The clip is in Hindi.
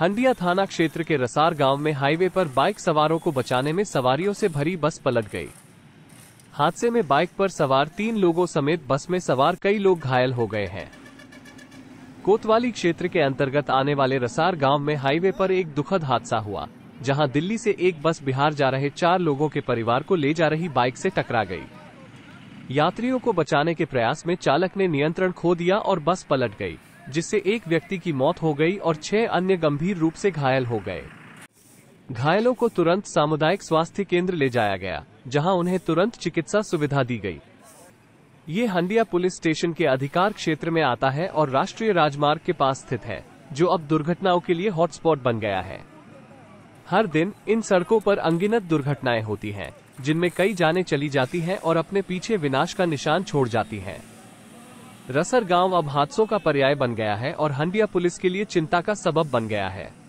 हंडिया थाना क्षेत्र के रसार गांव में हाईवे पर बाइक सवारों को बचाने में सवारियों से भरी बस पलट गई हादसे में बाइक पर सवार तीन लोगों समेत बस में सवार कई लोग घायल हो गए हैं कोतवाली क्षेत्र के अंतर्गत आने वाले रसार गांव में हाईवे पर एक दुखद हादसा हुआ जहां दिल्ली से एक बस बिहार जा रहे चार लोगों के परिवार को ले जा रही बाइक से टकरा गई यात्रियों को बचाने के प्रयास में चालक ने नियंत्रण खो दिया और बस पलट गई जिससे एक व्यक्ति की मौत हो गई और छह अन्य गंभीर रूप से घायल हो गए घायलों को तुरंत सामुदायिक स्वास्थ्य केंद्र ले जाया गया जहां उन्हें तुरंत चिकित्सा सुविधा दी गई ये हंडिया पुलिस स्टेशन के अधिकार क्षेत्र में आता है और राष्ट्रीय राजमार्ग के पास स्थित है जो अब दुर्घटनाओं के लिए हॉटस्पॉट बन गया है हर दिन इन सड़कों पर अंगिनत दुर्घटनाएं होती हैं, जिनमें कई जाने चली जाती हैं और अपने पीछे विनाश का निशान छोड़ जाती हैं। रसर गांव अब हादसों का पर्याय बन गया है और हंडिया पुलिस के लिए चिंता का सबब बन गया है